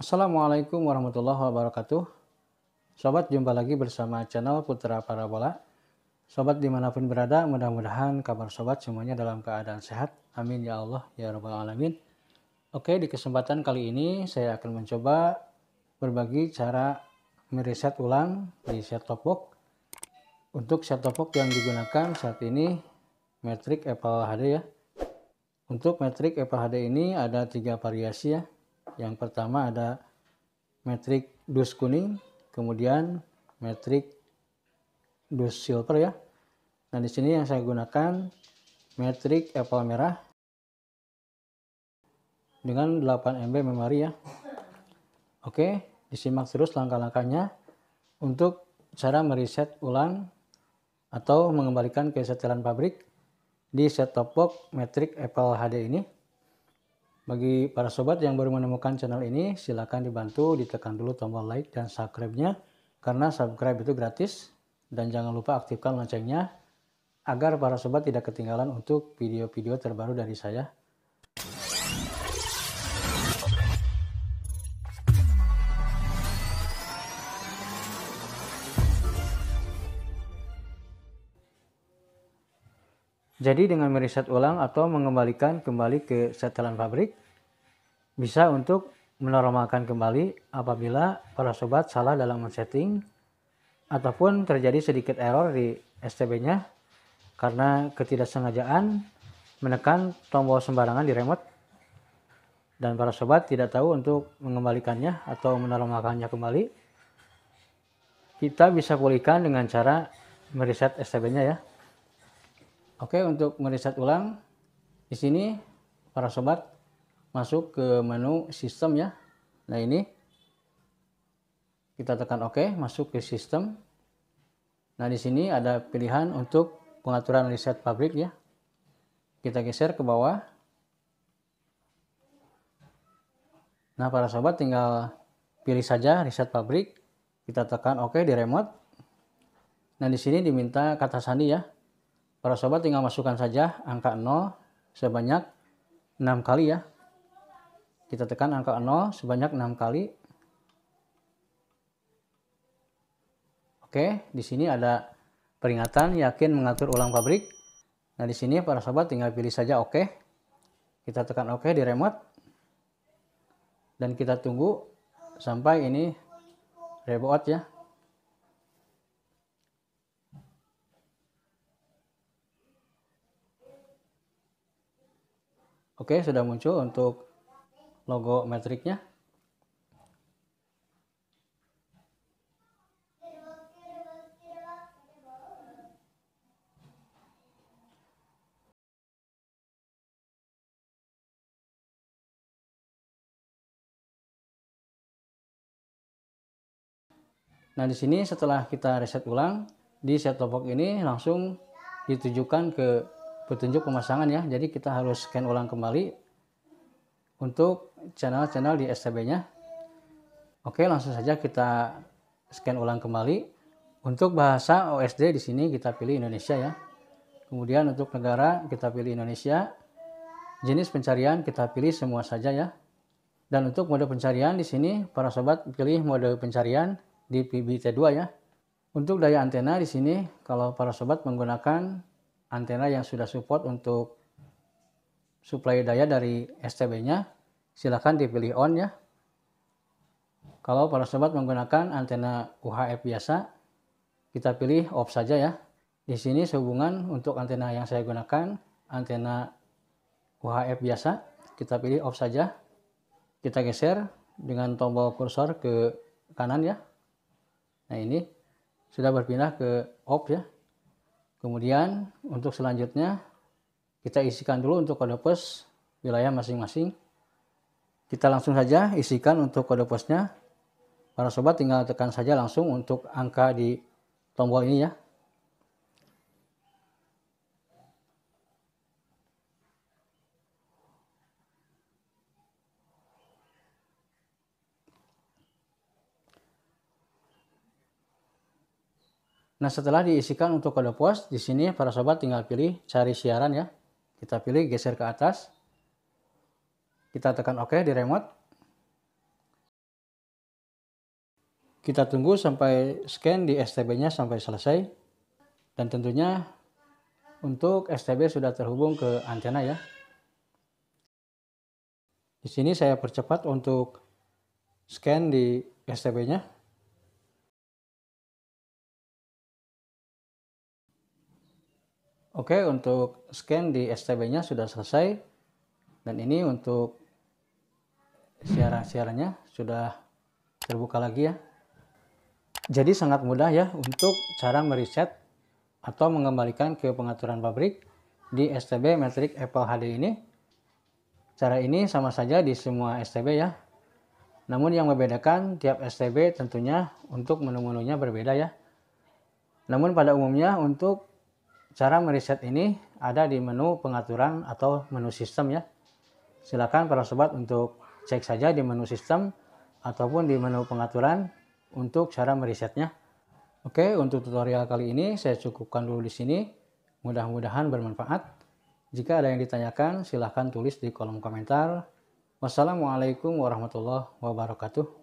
Assalamualaikum warahmatullahi wabarakatuh. Sobat, jumpa lagi bersama channel Putra Parabola. Sobat dimanapun berada, mudah-mudahan kabar sobat semuanya dalam keadaan sehat. Amin ya Allah, ya Rabbal Alamin. Oke, di kesempatan kali ini saya akan mencoba berbagi cara mereset ulang di set-top box. Untuk set-top box yang digunakan saat ini, metrik Apple HD ya. Untuk metrik Apple HD ini ada tiga variasi ya. Yang pertama ada metrik dus kuning, kemudian metrik dus silver ya. Nah, di sini yang saya gunakan metrik apple merah dengan 8 MB memori ya. Oke, disimak terus langkah-langkahnya untuk cara mereset ulang atau mengembalikan ke setelan pabrik di set-top box metrik Apple HD ini. Bagi para sobat yang baru menemukan channel ini, silakan dibantu ditekan dulu tombol like dan subscribe-nya karena subscribe itu gratis dan jangan lupa aktifkan loncengnya agar para sobat tidak ketinggalan untuk video-video terbaru dari saya. Jadi dengan meriset ulang atau mengembalikan kembali ke setelan pabrik, bisa untuk menormalkan kembali apabila para sobat salah dalam men-setting ataupun terjadi sedikit error di STB-nya karena ketidaksengajaan menekan tombol sembarangan di remote dan para sobat tidak tahu untuk mengembalikannya atau menormalkannya kembali kita bisa pulihkan dengan cara mereset STB-nya ya oke untuk mereset ulang di sini para sobat masuk ke menu sistem ya nah ini kita tekan OK masuk ke sistem nah di sini ada pilihan untuk pengaturan riset pabrik ya kita geser ke bawah nah para sobat tinggal pilih saja riset pabrik kita tekan OK di remote nah di sini diminta kata sandi ya para sobat tinggal masukkan saja angka 0 sebanyak 6 kali ya kita tekan angka 0 sebanyak 6 kali. Oke, di sini ada peringatan yakin mengatur ulang pabrik. Nah, di sini para sahabat tinggal pilih saja oke. Kita tekan oke di remote. Dan kita tunggu sampai ini reboot ya. Oke, sudah muncul untuk logo metriknya Nah, di sini setelah kita reset ulang, di set top box ini langsung ditujukan ke petunjuk pemasangan ya. Jadi kita harus scan ulang kembali untuk channel-channel di STB-nya. Oke, langsung saja kita scan ulang kembali. Untuk bahasa OSD di sini kita pilih Indonesia ya. Kemudian untuk negara kita pilih Indonesia. Jenis pencarian kita pilih semua saja ya. Dan untuk mode pencarian di sini para sobat pilih mode pencarian di PBT2 ya. Untuk daya antena di sini kalau para sobat menggunakan antena yang sudah support untuk supply daya dari STB-nya, silahkan dipilih on ya. Kalau para sobat menggunakan antena UHF biasa, kita pilih off saja ya. Di sini sehubungan untuk antena yang saya gunakan, antena UHF biasa, kita pilih off saja. Kita geser dengan tombol kursor ke kanan ya. Nah ini sudah berpindah ke off ya. Kemudian untuk selanjutnya kita isikan dulu untuk kode pos wilayah masing-masing kita langsung saja isikan untuk kode posnya para sobat tinggal tekan saja langsung untuk angka di tombol ini ya Nah setelah diisikan untuk kode pos, di sini para sobat tinggal pilih cari siaran ya. Kita pilih geser ke atas. Kita tekan OK di remote. Kita tunggu sampai scan di STB-nya sampai selesai. Dan tentunya untuk STB sudah terhubung ke antena ya. Di sini saya percepat untuk scan di STB-nya. Oke, untuk scan di STB-nya sudah selesai. Dan ini untuk siaran-siarannya sudah terbuka lagi ya. Jadi sangat mudah ya untuk cara mereset atau mengembalikan ke pengaturan pabrik di STB Matrix Apple HD ini. Cara ini sama saja di semua STB ya. Namun yang membedakan tiap STB tentunya untuk menu-menunya berbeda ya. Namun pada umumnya untuk Cara mereset ini ada di menu pengaturan atau menu sistem ya. Silakan para sobat untuk cek saja di menu sistem ataupun di menu pengaturan untuk cara meresetnya. Oke, untuk tutorial kali ini saya cukupkan dulu di sini. Mudah-mudahan bermanfaat. Jika ada yang ditanyakan, silahkan tulis di kolom komentar. Wassalamualaikum warahmatullahi wabarakatuh.